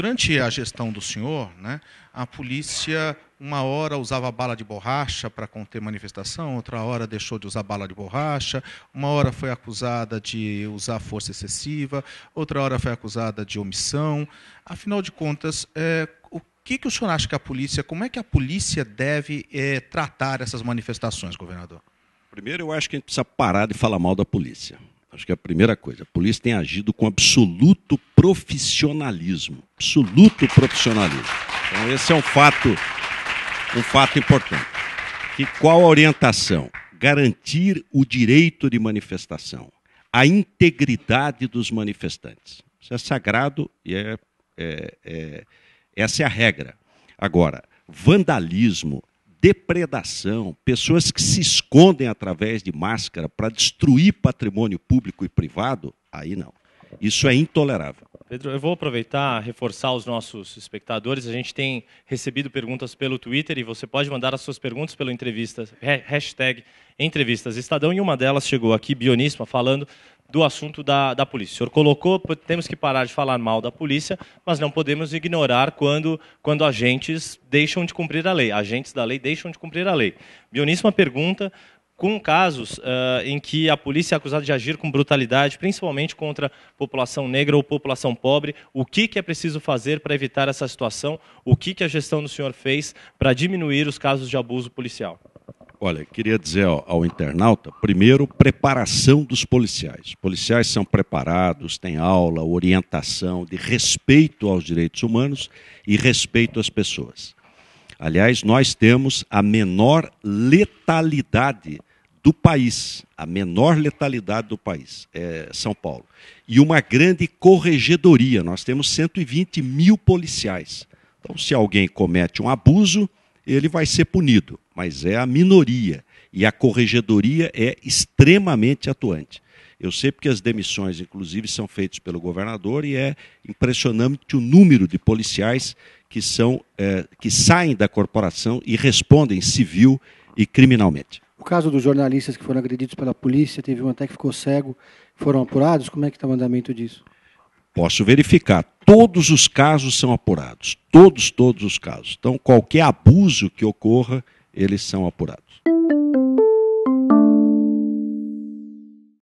Durante a gestão do senhor, né, a polícia uma hora usava bala de borracha para conter manifestação, outra hora deixou de usar bala de borracha, uma hora foi acusada de usar força excessiva, outra hora foi acusada de omissão. Afinal de contas, é, o que, que o senhor acha que a polícia, como é que a polícia deve é, tratar essas manifestações, governador? Primeiro, eu acho que a gente precisa parar de falar mal da polícia. Acho que é a primeira coisa. A polícia tem agido com absoluto profissionalismo. Absoluto profissionalismo. Então, esse é um fato, um fato importante. E qual a orientação? Garantir o direito de manifestação, a integridade dos manifestantes. Isso é sagrado e é, é, é essa é a regra. Agora, vandalismo, depredação, pessoas que se escondem através de máscara para destruir patrimônio público e privado, aí não. Isso é intolerável. Pedro, eu vou aproveitar reforçar os nossos espectadores. A gente tem recebido perguntas pelo Twitter e você pode mandar as suas perguntas pelo entrevista, hashtag entrevistas Estadão. E uma delas chegou aqui, Bioníssima, falando do assunto da, da polícia. O senhor colocou, temos que parar de falar mal da polícia, mas não podemos ignorar quando, quando agentes deixam de cumprir a lei. Agentes da lei deixam de cumprir a lei. Bioníssima pergunta, com casos uh, em que a polícia é acusada de agir com brutalidade, principalmente contra população negra ou população pobre. O que, que é preciso fazer para evitar essa situação? O que, que a gestão do senhor fez para diminuir os casos de abuso policial? Olha, queria dizer ao, ao, internauta, primeiro, preparação dos policiais. Os policiais são preparados, têm aula, orientação de respeito aos direitos humanos e respeito às pessoas. Aliás, nós temos a menor letalidade do país, a menor letalidade do país, é São Paulo. E uma grande corregedoria, nós temos 120 mil policiais. Então, se alguém comete um abuso, ele vai ser punido mas é a minoria. E a corregedoria é extremamente atuante. Eu sei porque as demissões, inclusive, são feitas pelo governador e é impressionante o número de policiais que, são, é, que saem da corporação e respondem civil e criminalmente. O caso dos jornalistas que foram agredidos pela polícia, teve um até que ficou cego, foram apurados? Como é que está o andamento disso? Posso verificar. Todos os casos são apurados. Todos, todos os casos. Então, qualquer abuso que ocorra, eles são apurados.